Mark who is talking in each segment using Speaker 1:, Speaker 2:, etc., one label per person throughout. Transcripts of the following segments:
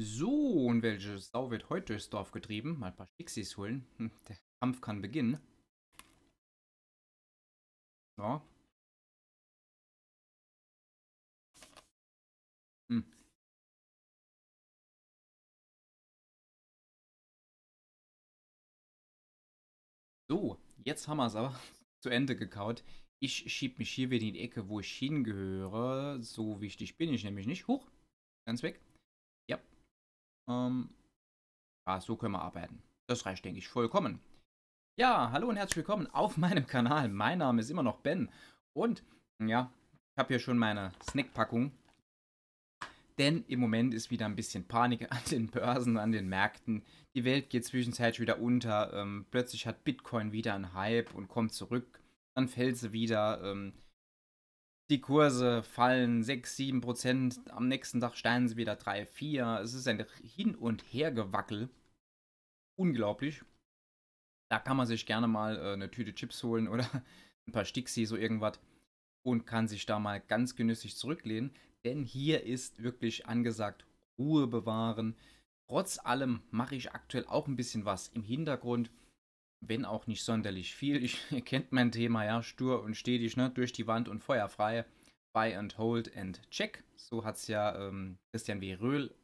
Speaker 1: So, und welche Sau wird heute durchs Dorf getrieben? Mal ein paar Stixis holen. Hm, der Kampf kann beginnen. So. Hm. So, jetzt haben wir es aber zu Ende gekaut. Ich schieb mich hier wieder in die Ecke, wo ich hingehöre. So wichtig bin ich nämlich nicht. Huch, ganz weg. Ähm, ja, ah, so können wir arbeiten. Das reicht, denke ich, vollkommen. Ja, hallo und herzlich willkommen auf meinem Kanal. Mein Name ist immer noch Ben. Und, ja, ich habe hier schon meine Snackpackung. Denn im Moment ist wieder ein bisschen Panik an den Börsen, an den Märkten. Die Welt geht zwischenzeitlich wieder unter. Ähm, plötzlich hat Bitcoin wieder einen Hype und kommt zurück. Dann fällt sie wieder. Ähm, die Kurse fallen 6, 7 Prozent. Am nächsten Tag steigen sie wieder 3, 4. Es ist ein Hin- und Hergewackel. Unglaublich. Da kann man sich gerne mal äh, eine Tüte Chips holen oder ein paar Stixi, so irgendwas. Und kann sich da mal ganz genüssig zurücklehnen. Denn hier ist wirklich angesagt, Ruhe bewahren. Trotz allem mache ich aktuell auch ein bisschen was im Hintergrund wenn auch nicht sonderlich viel. Ich kennt mein Thema ja stur und stetig, ne? durch die Wand und feuerfrei. Buy and hold and check. So hat es ja ähm, Christian W. Röhl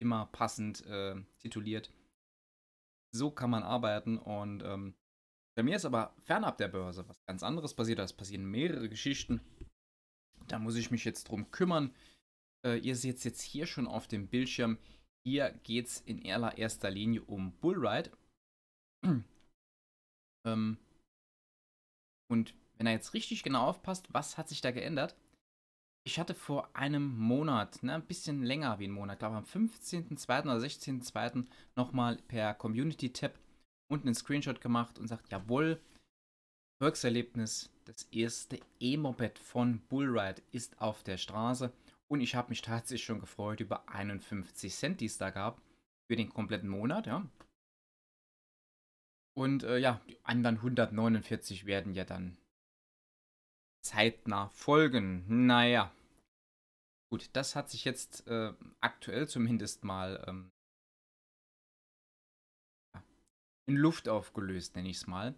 Speaker 1: immer passend äh, tituliert. So kann man arbeiten und ähm, bei mir ist aber fernab der Börse was ganz anderes passiert. Es passieren mehrere Geschichten. Da muss ich mich jetzt drum kümmern. Äh, ihr seht es jetzt hier schon auf dem Bildschirm. Hier geht es in erster Linie um Bullride. Ähm, und wenn er jetzt richtig genau aufpasst, was hat sich da geändert? Ich hatte vor einem Monat, ne, ein bisschen länger wie ein Monat, glaube am 15.02. oder 16.02. nochmal per Community-Tab unten einen Screenshot gemacht und sagt, jawohl, Erfolgserlebnis, das erste E-Moped von Bullride ist auf der Straße und ich habe mich tatsächlich schon gefreut über 51 Cent, die es da gab für den kompletten Monat, ja. Und äh, ja, die anderen 149 werden ja dann zeitnah folgen. Naja. Gut, das hat sich jetzt äh, aktuell zumindest mal ähm, in Luft aufgelöst, nenne ich es mal.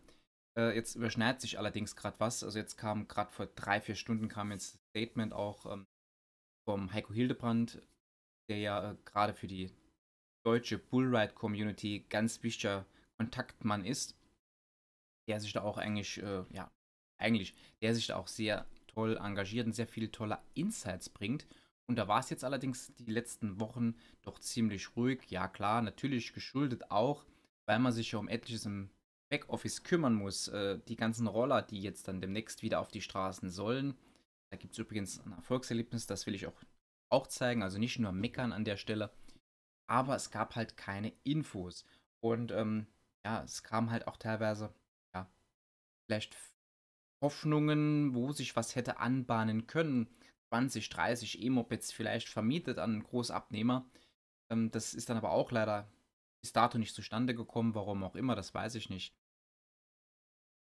Speaker 1: Äh, jetzt überschneidet sich allerdings gerade was. Also jetzt kam gerade vor drei, vier Stunden kam jetzt das Statement auch ähm, vom Heiko Hildebrand, der ja äh, gerade für die deutsche Bullride-Community ganz wichtiger Kontakt man ist, der sich da auch eigentlich, äh, ja, eigentlich, der sich da auch sehr toll engagiert und sehr viele tolle Insights bringt. Und da war es jetzt allerdings die letzten Wochen doch ziemlich ruhig. Ja klar, natürlich geschuldet auch, weil man sich ja um etliches im Backoffice kümmern muss. Äh, die ganzen Roller, die jetzt dann demnächst wieder auf die Straßen sollen. Da gibt es übrigens ein Erfolgserlebnis, das will ich auch, auch zeigen. Also nicht nur meckern an der Stelle. Aber es gab halt keine Infos. Und ähm, ja, es kam halt auch teilweise, ja, vielleicht Hoffnungen, wo sich was hätte anbahnen können. 20, 30 E-Mopeds vielleicht vermietet an einen Großabnehmer. Ähm, das ist dann aber auch leider bis dato nicht zustande gekommen, warum auch immer, das weiß ich nicht.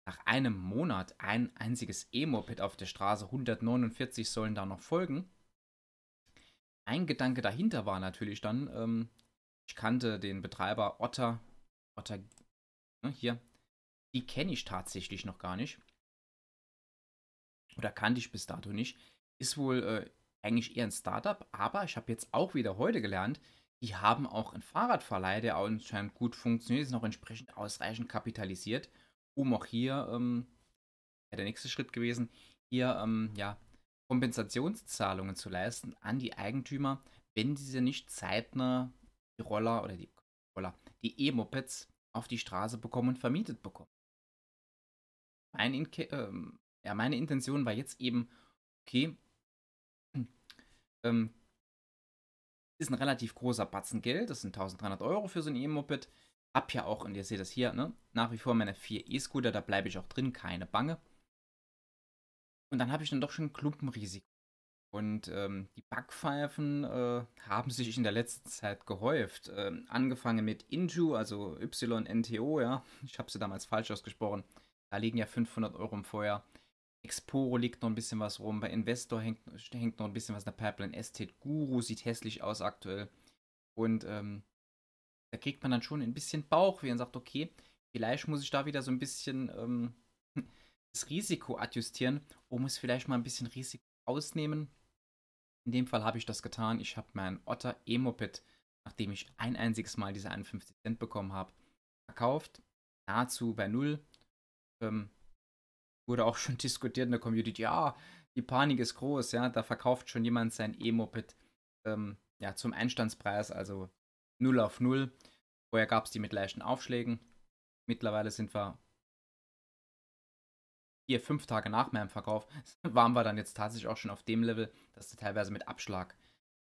Speaker 1: Nach einem Monat ein einziges E-Moped auf der Straße, 149 sollen da noch folgen. Ein Gedanke dahinter war natürlich dann, ähm, ich kannte den Betreiber Otter, Otter Ne, hier. Die kenne ich tatsächlich noch gar nicht. Oder kannte ich bis dato nicht. Ist wohl äh, eigentlich eher ein Startup, aber ich habe jetzt auch wieder heute gelernt, die haben auch einen Fahrradverleih, der anscheinend gut funktioniert, ist noch entsprechend ausreichend kapitalisiert, um auch hier, ähm, der nächste Schritt gewesen, hier ähm, ja, Kompensationszahlungen zu leisten an die Eigentümer, wenn diese nicht zeitnah die Roller oder die Roller, die E-Mopeds auf die Straße bekommen und vermietet bekommen. Mein In äh, ja, meine Intention war jetzt eben, okay, ähm, ist ein relativ großer Batzen Geld, das sind 1300 Euro für so ein E-Moped. Hab ja auch, und ihr seht das hier, ne, nach wie vor meine vier E-Scooter, da bleibe ich auch drin, keine Bange. Und dann habe ich dann doch schon ein Klumpenrisiko. Und ähm, die Backpfeifen äh, haben sich in der letzten Zeit gehäuft. Ähm, angefangen mit Inju, also YNTO, ja. Ich habe sie damals falsch ausgesprochen. Da liegen ja 500 Euro im Feuer. Exporo liegt noch ein bisschen was rum. Bei Investor hängt, hängt noch ein bisschen was in der Pipeline. Estate Guru sieht hässlich aus aktuell. Und ähm, da kriegt man dann schon ein bisschen Bauch, wie man sagt, okay, vielleicht muss ich da wieder so ein bisschen ähm, das Risiko adjustieren, um es vielleicht mal ein bisschen Risiko ausnehmen. In dem Fall habe ich das getan. Ich habe mein Otter E-Moped, nachdem ich ein einziges Mal diese 51 Cent bekommen habe, verkauft. Nahezu bei Null. Ähm, wurde auch schon diskutiert in der Community. Ja, die Panik ist groß. Ja, da verkauft schon jemand sein E-Moped ähm, ja, zum Einstandspreis, also 0 auf 0. Vorher gab es die mit leichten Aufschlägen. Mittlerweile sind wir vier, fünf Tage nach meinem Verkauf waren wir dann jetzt tatsächlich auch schon auf dem Level, dass die teilweise mit Abschlag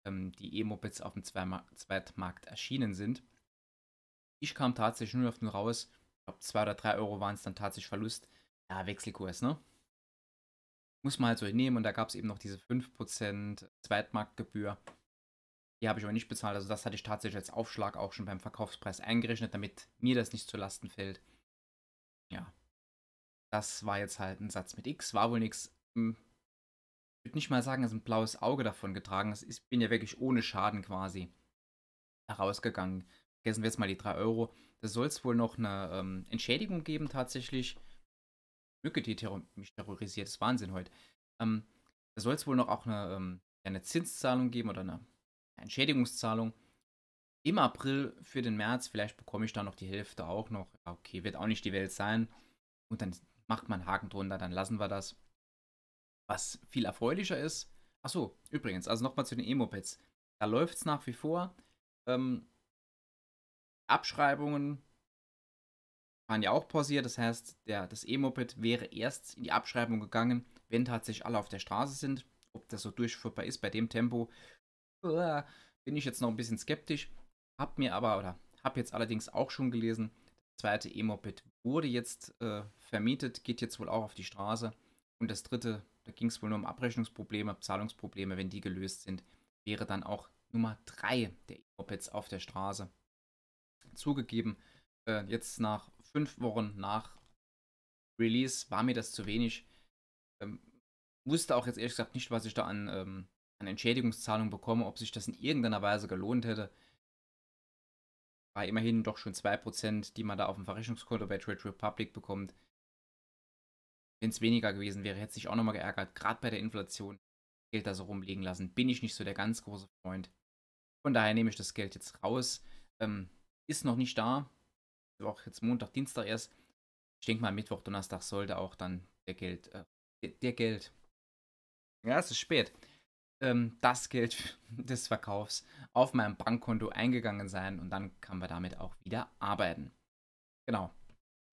Speaker 1: ähm, die E-Mopeds auf dem Zweitmarkt erschienen sind. Ich kam tatsächlich nur auf den raus, ich glaube zwei oder drei Euro waren es dann tatsächlich Verlust. Ja, Wechselkurs, ne? Muss man halt so hinnehmen und da gab es eben noch diese 5% Zweitmarktgebühr. Die habe ich aber nicht bezahlt. Also das hatte ich tatsächlich als Aufschlag auch schon beim Verkaufspreis eingerechnet, damit mir das nicht zu Lasten fällt. Ja, das war jetzt halt ein Satz mit X, war wohl nichts. Hm. Ich würde nicht mal sagen, dass ein blaues Auge davon getragen ist. Ich bin ja wirklich ohne Schaden quasi herausgegangen. Vergessen wir jetzt mal die 3 Euro. Da soll es wohl noch eine ähm, Entschädigung geben tatsächlich. Mücke, die terror mich terrorisiert, das ist Wahnsinn heute. Ähm, da soll es wohl noch auch eine, ähm, eine Zinszahlung geben oder eine Entschädigungszahlung im April für den März. Vielleicht bekomme ich da noch die Hälfte auch noch. Okay, wird auch nicht die Welt sein. Und dann macht man Haken drunter, dann lassen wir das. Was viel erfreulicher ist, achso, übrigens, also nochmal zu den E-Mopeds. Da läuft es nach wie vor. Ähm, Abschreibungen waren ja auch pausiert, das heißt, der, das E-Moped wäre erst in die Abschreibung gegangen, wenn tatsächlich alle auf der Straße sind. Ob das so durchführbar ist bei dem Tempo, äh, bin ich jetzt noch ein bisschen skeptisch. Hab mir aber, oder hab jetzt allerdings auch schon gelesen, das zweite E-Moped wurde jetzt äh, vermietet, geht jetzt wohl auch auf die Straße. Und das dritte, da ging es wohl nur um Abrechnungsprobleme, Zahlungsprobleme, wenn die gelöst sind, wäre dann auch Nummer 3 der E-Mopeds auf der Straße. Zugegeben, äh, jetzt nach fünf Wochen nach Release war mir das zu wenig. Ähm, wusste auch jetzt ehrlich gesagt nicht, was ich da an, ähm, an Entschädigungszahlung bekomme, ob sich das in irgendeiner Weise gelohnt hätte war immerhin doch schon 2%, die man da auf dem Verrechnungskonto bei Trade Republic bekommt. Wenn es weniger gewesen wäre, hätte ich auch nochmal geärgert. Gerade bei der Inflation Geld da so rumliegen lassen, bin ich nicht so der ganz große Freund. Von daher nehme ich das Geld jetzt raus. Ähm, ist noch nicht da. Ist auch jetzt Montag, Dienstag erst. Ich denke mal, Mittwoch, Donnerstag sollte auch dann der Geld. Äh, der Geld. Ja, es ist spät ähm, das Geld des Verkaufs auf meinem Bankkonto eingegangen sein und dann kann man damit auch wieder arbeiten. Genau.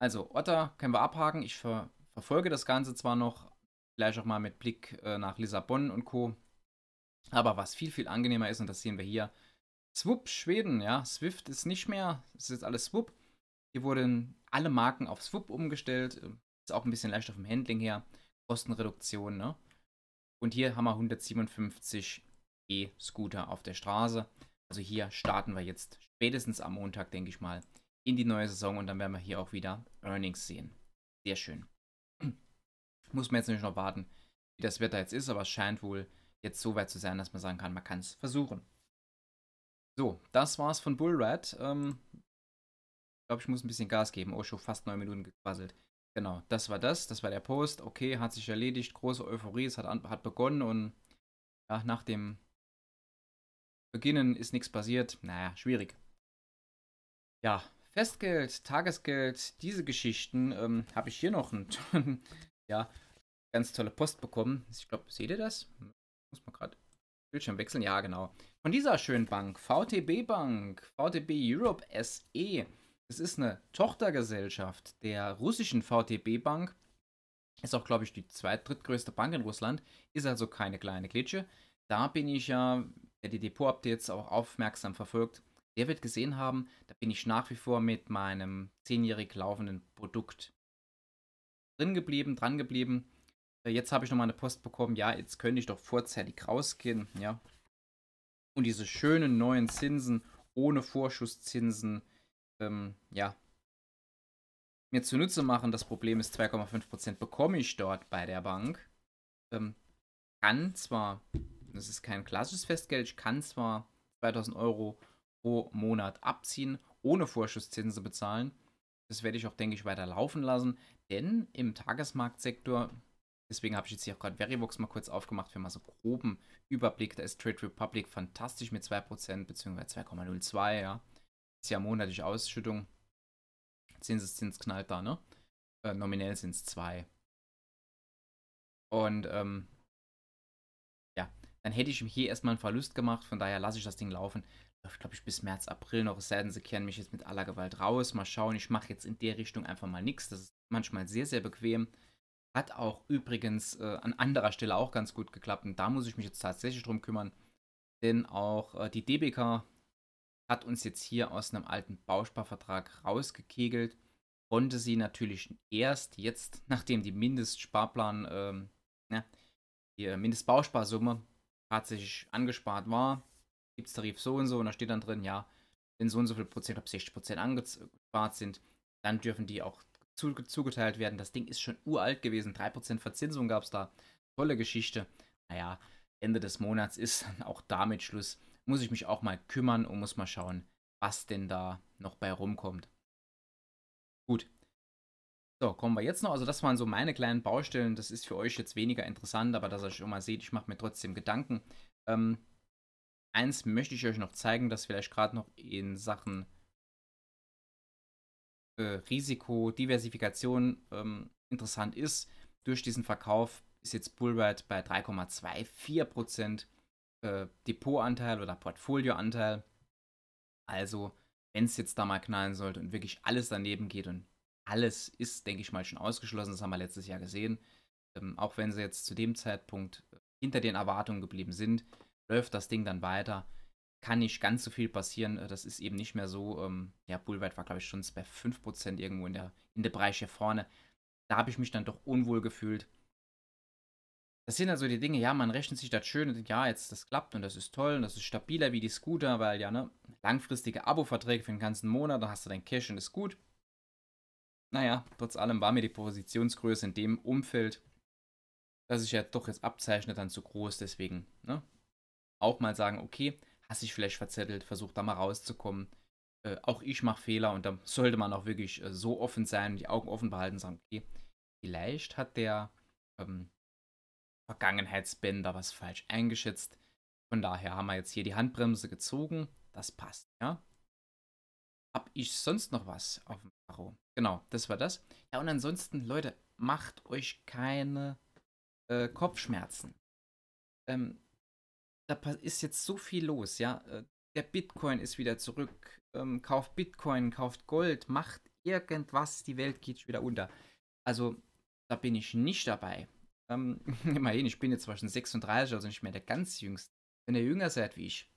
Speaker 1: Also Otter können wir abhaken. Ich ver verfolge das Ganze zwar noch, vielleicht auch mal mit Blick äh, nach Lissabon und Co. Aber was viel, viel angenehmer ist, und das sehen wir hier, Swup Schweden, ja, Swift ist nicht mehr, ist jetzt alles Swup. Hier wurden alle Marken auf Swup umgestellt, ähm, ist auch ein bisschen leichter vom Handling her, Kostenreduktion, ne? Und hier haben wir 157 E-Scooter auf der Straße. Also hier starten wir jetzt spätestens am Montag, denke ich mal, in die neue Saison und dann werden wir hier auch wieder Earnings sehen. Sehr schön. Muss man jetzt nicht noch warten, wie das Wetter jetzt ist, aber es scheint wohl jetzt so weit zu sein, dass man sagen kann, man kann es versuchen. So, das war's von Bullrad. Ähm, ich glaube, ich muss ein bisschen Gas geben. Oh, schon fast neun Minuten gequasselt. Genau, das war das, das war der Post. Okay, hat sich erledigt, große Euphorie, es hat, an, hat begonnen und ja, nach dem Beginnen ist nichts passiert. Naja, schwierig. Ja, Festgeld, Tagesgeld, diese Geschichten ähm, habe ich hier noch ein, ja, ganz tolle Post bekommen. Ich glaube, seht ihr das? Muss man gerade Bildschirm wechseln? Ja, genau. Von dieser schönen Bank, VTB Bank, VTB Europe SE. Es ist eine Tochtergesellschaft der russischen VTB Bank. Ist auch, glaube ich, die zweit drittgrößte Bank in Russland. Ist also keine kleine Klitsche. Da bin ich ja, wer die Depot-Updates auch aufmerksam verfolgt, der wird gesehen haben, da bin ich nach wie vor mit meinem zehnjährig laufenden Produkt drin geblieben, dran geblieben. Äh, jetzt habe ich nochmal eine Post bekommen, ja, jetzt könnte ich doch vorzeitig rausgehen, ja. Und diese schönen neuen Zinsen ohne Vorschusszinsen, ähm, ja, mir zunutze machen. Das Problem ist, 2,5% bekomme ich dort bei der Bank. Ähm, kann zwar, das ist kein klassisches Festgeld, ich kann zwar 2000 Euro pro Monat abziehen, ohne Vorschusszinsen zu bezahlen. Das werde ich auch, denke ich, weiter laufen lassen, denn im Tagesmarktsektor, deswegen habe ich jetzt hier auch gerade Verivox mal kurz aufgemacht für mal so groben Überblick, da ist Trade Republic fantastisch mit 2% bzw. 2,02, ja ist ja monatliche Ausschüttung. Zinseszins knallt da, ne? Äh, nominell sind es zwei. Und ähm, ja, dann hätte ich hier erstmal einen Verlust gemacht, von daher lasse ich das Ding laufen. Läuft, glaube ich, bis März, April noch, es sei denn, sie kehren mich jetzt mit aller Gewalt raus. Mal schauen, ich mache jetzt in der Richtung einfach mal nichts. Das ist manchmal sehr, sehr bequem. Hat auch übrigens äh, an anderer Stelle auch ganz gut geklappt und da muss ich mich jetzt tatsächlich drum kümmern. Denn auch äh, die DBK hat uns jetzt hier aus einem alten Bausparvertrag rausgekegelt. Konnte sie natürlich erst jetzt, nachdem die Mindestsparplan, ähm, ja, die äh, Mindestbausparsumme tatsächlich angespart war, gibt es Tarif so und so und da steht dann drin, ja, wenn so und so viel Prozent, ob 60 Prozent angespart sind, dann dürfen die auch zu, zugeteilt werden. Das Ding ist schon uralt gewesen, 3% Prozent Verzinsung gab es da. Tolle Geschichte. Naja, Ende des Monats ist dann auch damit Schluss muss ich mich auch mal kümmern und muss mal schauen, was denn da noch bei rumkommt. Gut. So, kommen wir jetzt noch. Also das waren so meine kleinen Baustellen. Das ist für euch jetzt weniger interessant, aber dass ihr schon mal seht, ich mache mir trotzdem Gedanken. Ähm, eins möchte ich euch noch zeigen, dass vielleicht gerade noch in Sachen äh, Risiko, Diversifikation ähm, interessant ist. Durch diesen Verkauf ist jetzt Bullride bei 3,24 Prozent äh, Depotanteil oder Portfolioanteil. Also, wenn es jetzt da mal knallen sollte und wirklich alles daneben geht und alles ist, denke ich mal, schon ausgeschlossen, das haben wir letztes Jahr gesehen, ähm, auch wenn sie jetzt zu dem Zeitpunkt äh, hinter den Erwartungen geblieben sind, läuft das Ding dann weiter kann nicht ganz so viel passieren. Äh, das ist eben nicht mehr so. Ähm, ja, Bullweit war, glaube ich, schon bei 5% irgendwo in der, in der Bereich hier vorne. Da habe ich mich dann doch unwohl gefühlt. Das sind also die Dinge, ja, man rechnet sich das schön und ja, jetzt das klappt und das ist toll und das ist stabiler wie die Scooter, weil ja, ne, langfristige Abo-Verträge für den ganzen Monat, dann hast du dein Cash und ist gut. Naja, trotz allem war mir die Positionsgröße in dem Umfeld, das sich ja doch jetzt abzeichnet, dann zu groß, deswegen, ne, auch mal sagen, okay, hast dich vielleicht verzettelt, versuch da mal rauszukommen. Äh, auch ich mache Fehler und da sollte man auch wirklich äh, so offen sein die Augen offen behalten und sagen, okay, vielleicht hat der ähm, Vergangenheitsbänder was falsch eingeschätzt. Von daher haben wir jetzt hier die Handbremse gezogen. Das passt, ja. Hab ich sonst noch was auf dem Tarot? Genau, das war das. Ja, und ansonsten, Leute, macht euch keine äh, Kopfschmerzen. Ähm, da ist jetzt so viel los, ja. Äh, der Bitcoin ist wieder zurück. Ähm, kauft Bitcoin, kauft Gold, macht irgendwas, die Welt geht wieder unter. Also, da bin ich nicht dabei. Ähm, immerhin, ich bin jetzt zwar schon 36, also nicht mehr der ganz jüngste. Wenn ihr jünger seid wie ich,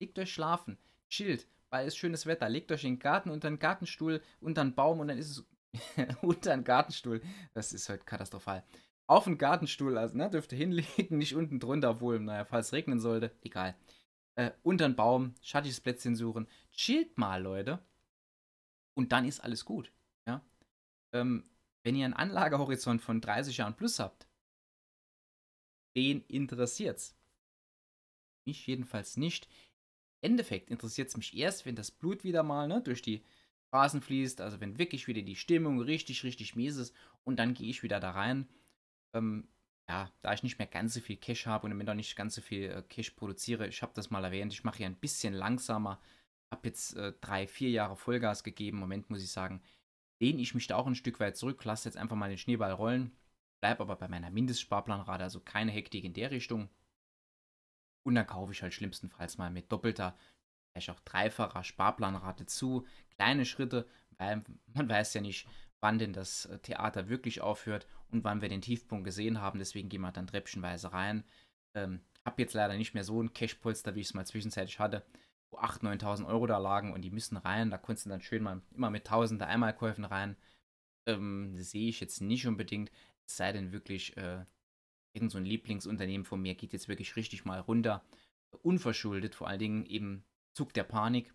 Speaker 1: legt euch schlafen, chillt, weil es schönes Wetter, legt euch in den Garten, unter den Gartenstuhl, unter einen Baum und dann ist es unter einen Gartenstuhl. Das ist halt katastrophal. Auf den Gartenstuhl, also, ne, dürft ihr hinlegen, nicht unten drunter, obwohl, naja, falls es regnen sollte, egal. Äh, unter den Baum, schattiges Plätzchen suchen. Chillt mal, Leute. Und dann ist alles gut. Ja? Ähm, wenn ihr einen Anlagehorizont von 30 Jahren plus habt, wen interessiert's? Mich jedenfalls nicht. Im Endeffekt interessiert es mich erst, wenn das Blut wieder mal ne, durch die Straßen fließt, also wenn wirklich wieder die Stimmung richtig, richtig mies ist und dann gehe ich wieder da rein. Ähm, ja, da ich nicht mehr ganz so viel Cash habe und im Moment auch nicht ganz so viel äh, Cash produziere, ich habe das mal erwähnt, ich mache hier ein bisschen langsamer, habe jetzt äh, drei, vier Jahre Vollgas gegeben, im Moment muss ich sagen, lehne ich mich da auch ein Stück weit zurück, lasse jetzt einfach mal den Schneeball rollen, bleibe aber bei meiner Mindestsparplanrate, also keine Hektik in der Richtung. Und dann kaufe ich halt schlimmstenfalls mal mit doppelter, vielleicht auch dreifacher Sparplanrate zu. Kleine Schritte, weil man weiß ja nicht, wann denn das äh, Theater wirklich aufhört und wann wir den Tiefpunkt gesehen haben. Deswegen gehen wir dann treppchenweise rein. Ähm, hab jetzt leider nicht mehr so ein Cashpolster, wie ich es mal zwischenzeitlich hatte. 8.000, 9.000 Euro da lagen und die müssen rein. Da konntest du dann schön mal immer mit tausende Einmalkäufen rein. Ähm, Sehe ich jetzt nicht unbedingt. Es sei denn wirklich, äh, irgend so Lieblingsunternehmen von mir geht jetzt wirklich richtig mal runter. Unverschuldet, vor allen Dingen eben Zug der Panik.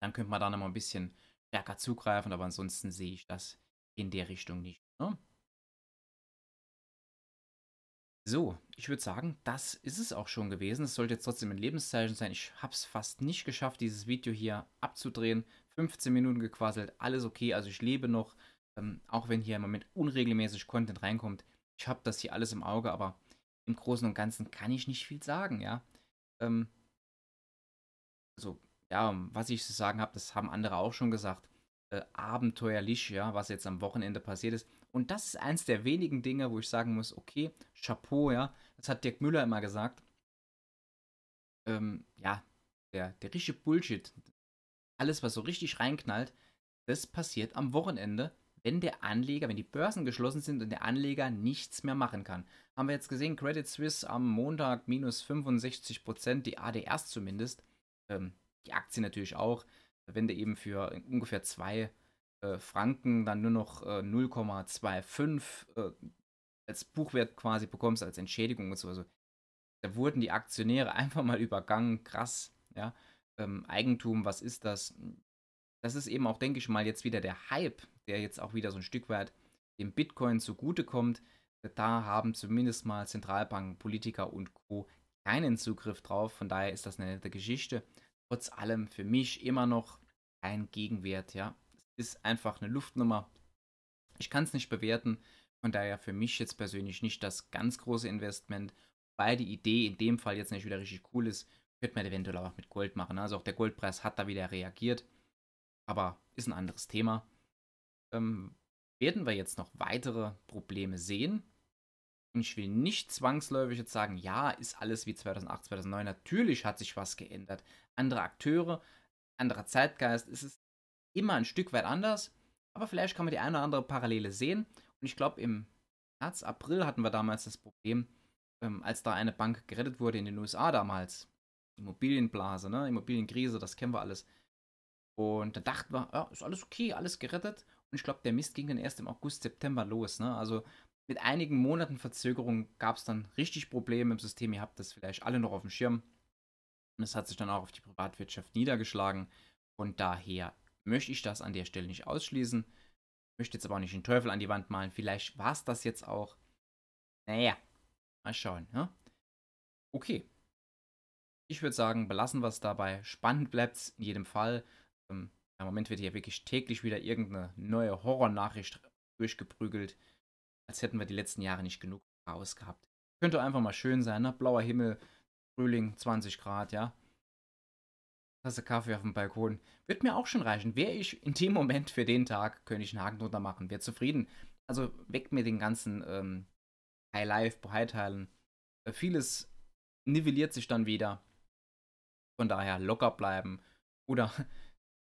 Speaker 1: Dann könnte man da nochmal ein bisschen stärker zugreifen, aber ansonsten sehe ich das in der Richtung nicht. Ne? So, ich würde sagen, das ist es auch schon gewesen. Es sollte jetzt trotzdem ein Lebenszeichen sein. Ich habe es fast nicht geschafft, dieses Video hier abzudrehen. 15 Minuten gequasselt, alles okay. Also ich lebe noch, ähm, auch wenn hier im Moment unregelmäßig Content reinkommt. Ich habe das hier alles im Auge, aber im Großen und Ganzen kann ich nicht viel sagen, ja. Ähm, also, ja, was ich zu sagen habe, das haben andere auch schon gesagt. Äh, abenteuerlich, ja, was jetzt am Wochenende passiert ist. Und das ist eins der wenigen Dinge, wo ich sagen muss, okay, Chapeau, ja. Das hat Dirk Müller immer gesagt. Ähm, ja, der, der richtige Bullshit. Alles, was so richtig reinknallt, das passiert am Wochenende, wenn der Anleger, wenn die Börsen geschlossen sind und der Anleger nichts mehr machen kann. Haben wir jetzt gesehen, Credit Suisse am Montag minus 65 Prozent, die ADRs zumindest. Ähm, die Aktien natürlich auch. Wenn du eben für ungefähr zwei äh, Franken dann nur noch äh, 0,25 äh, als Buchwert quasi bekommst, als Entschädigung und so. Also, da wurden die Aktionäre einfach mal übergangen. Krass, ja. Ähm, Eigentum, was ist das? Das ist eben auch, denke ich mal, jetzt wieder der Hype, der jetzt auch wieder so ein Stück weit dem Bitcoin zugutekommt. Da haben zumindest mal Zentralbanken, Politiker und Co. keinen Zugriff drauf. Von daher ist das eine nette Geschichte. Trotz allem für mich immer noch ein Gegenwert, ja ist einfach eine Luftnummer. Ich kann es nicht bewerten. Von daher für mich jetzt persönlich nicht das ganz große Investment. Weil die Idee in dem Fall jetzt nicht wieder richtig cool ist, könnte man eventuell auch mit Gold machen. Also auch der Goldpreis hat da wieder reagiert. Aber ist ein anderes Thema. Ähm, werden wir jetzt noch weitere Probleme sehen? Und ich will nicht zwangsläufig jetzt sagen, ja, ist alles wie 2008, 2009. Natürlich hat sich was geändert. Andere Akteure, anderer Zeitgeist. Es ist immer ein Stück weit anders, aber vielleicht kann man die eine oder andere Parallele sehen. Und ich glaube, im März, April hatten wir damals das Problem, ähm, als da eine Bank gerettet wurde in den USA damals. Immobilienblase, ne? Immobilienkrise, das kennen wir alles. Und da dachten wir, ja, ist alles okay, alles gerettet. Und ich glaube, der Mist ging dann erst im August, September los. Ne? Also mit einigen Monaten Verzögerung gab es dann richtig Probleme im System. Ihr habt das vielleicht alle noch auf dem Schirm. Und es hat sich dann auch auf die Privatwirtschaft niedergeschlagen. Von daher möchte ich das an der Stelle nicht ausschließen. Möchte jetzt aber auch nicht den Teufel an die Wand malen. Vielleicht war es das jetzt auch. Naja, mal schauen. Ja? Ne? Okay. Ich würde sagen, belassen wir es dabei. Spannend bleibt es in jedem Fall. Ähm, Im Moment wird hier wirklich täglich wieder irgendeine neue Horrornachricht durchgeprügelt. Als hätten wir die letzten Jahre nicht genug raus gehabt. Könnte einfach mal schön sein, ne? Blauer Himmel, Frühling, 20 Grad, ja. Tasse Kaffee auf dem Balkon. Wird mir auch schon reichen. Wäre ich in dem Moment für den Tag, könnte ich einen Haken drunter machen. Wäre zufrieden. Also weckt mir den ganzen ähm, High Life, Beurteilen. Äh, vieles nivelliert sich dann wieder. Von daher locker bleiben oder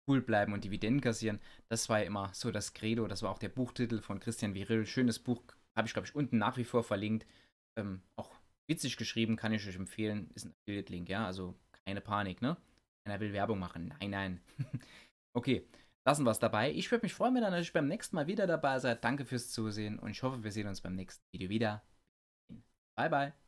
Speaker 1: cool bleiben und Dividenden kassieren. Das war ja immer so das Credo. Das war auch der Buchtitel von Christian Viril. Schönes Buch, habe ich glaube ich unten nach wie vor verlinkt. Ähm, auch witzig geschrieben, kann ich euch empfehlen. Ist ein Affiliate-Link, ja. Also keine Panik, ne? Keiner will Werbung machen. Nein, nein. okay, lassen wir es dabei. Ich würde mich freuen, wenn ihr natürlich beim nächsten Mal wieder dabei seid. Danke fürs Zusehen und ich hoffe, wir sehen uns beim nächsten Video wieder. Bye, bye.